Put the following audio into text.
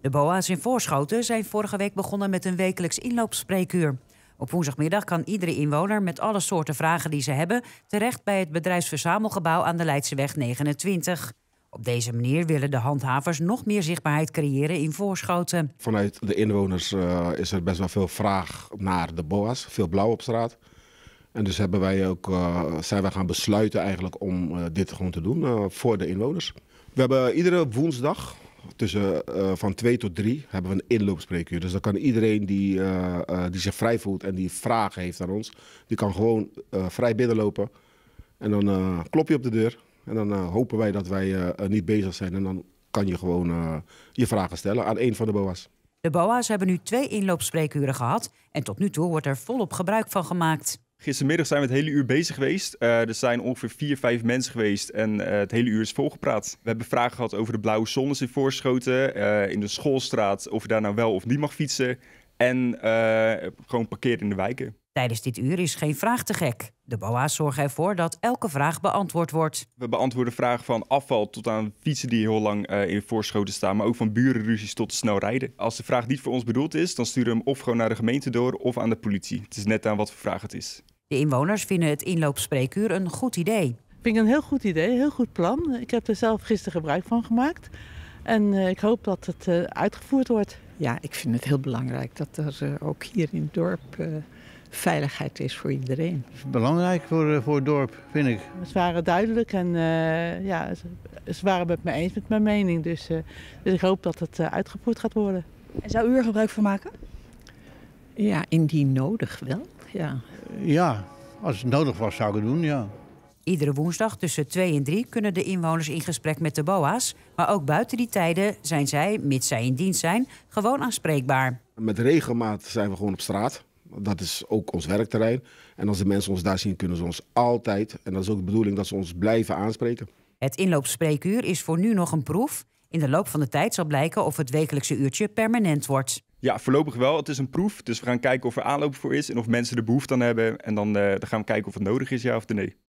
De BOA's in Voorschoten zijn vorige week begonnen met een wekelijks inloopspreekuur. Op woensdagmiddag kan iedere inwoner met alle soorten vragen die ze hebben terecht bij het bedrijfsverzamelgebouw aan de Leidseweg 29. Op deze manier willen de handhavers nog meer zichtbaarheid creëren in Voorschoten. Vanuit de inwoners eh, is er best wel veel vraag naar de BOA's, veel blauw op straat. En dus hebben wij ook, eh, zijn wij gaan besluiten eigenlijk om eh, dit gewoon te doen voor de inwoners. We hebben iedere woensdag tussen eh, van twee tot drie hebben we een inloopspreekuur. Dus dan kan iedereen die, eh, eh, die zich vrij voelt en die vragen heeft aan ons, die kan gewoon vrij binnenlopen. En dan klop je op de deur. En dan hopen wij dat wij niet bezig zijn. En dan kan je gewoon je vragen stellen aan een van de BOA's. De BOA's hebben nu twee inloopspreekuren gehad. En tot nu toe wordt er volop gebruik van gemaakt. Gistermiddag zijn we het hele uur bezig geweest. Eh, er zijn ongeveer vier, vijf mensen geweest en eh, het hele uur is volgepraat. We hebben vragen gehad over de blauwe zones in Voorschoten, eh, in de schoolstraat, of je daar nou wel of niet mag fietsen. En gewoon parkeren in de wijken. Tijdens dit uur is geen vraag te gek. De BOA's zorgen ervoor dat elke vraag beantwoord wordt. We beantwoorden vragen van afval tot aan fietsen die heel lang in voorschoten staan, maar ook van burenruzies tot snel rijden. Als de vraag niet voor ons bedoeld is, dan sturen we hem of gewoon naar de gemeente door of aan de politie. Het is net aan wat voor vraag het is. De inwoners vinden het inloopspreekuur een goed idee. Ik Vind het een heel goed idee, heel goed plan. Ik heb er zelf gisteren gebruik van gemaakt. En eh, ik hoop dat het eh, uitgevoerd wordt. Ja, ik vind het heel belangrijk dat er eh, ook hier in het dorp veiligheid is voor iedereen. belangrijk voor, voor het dorp, vind ik. Ze waren duidelijk en ja, ze, waren het me eens met mijn mening. Dus, dus ik hoop dat het uitgevoerd gaat worden. En zou u er gebruik van maken? Ja, indien nodig wel. Ja. ja, als het nodig was zou ik het doen, ja. Iedere woensdag tussen 2 en 3 kunnen de inwoners in gesprek met de BOA's. Maar ook buiten die tijden zijn zij, mits zij in dienst zijn, gewoon aanspreekbaar. Met regelmaat zijn we gewoon op straat. Dat is ook ons werkterrein. En als de mensen ons daar zien, kunnen ze ons altijd. En dat is ook de bedoeling dat ze ons blijven aanspreken. Het inloopspreekuur is voor nu nog een proef. In de loop van de tijd zal blijken of het wekelijkse uurtje permanent wordt. Ja, voorlopig wel. Het is een proef, dus we gaan kijken of er aanloop voor is en of mensen er behoefte aan hebben. En dan, eh, dan gaan we kijken of het nodig is, ja of nee.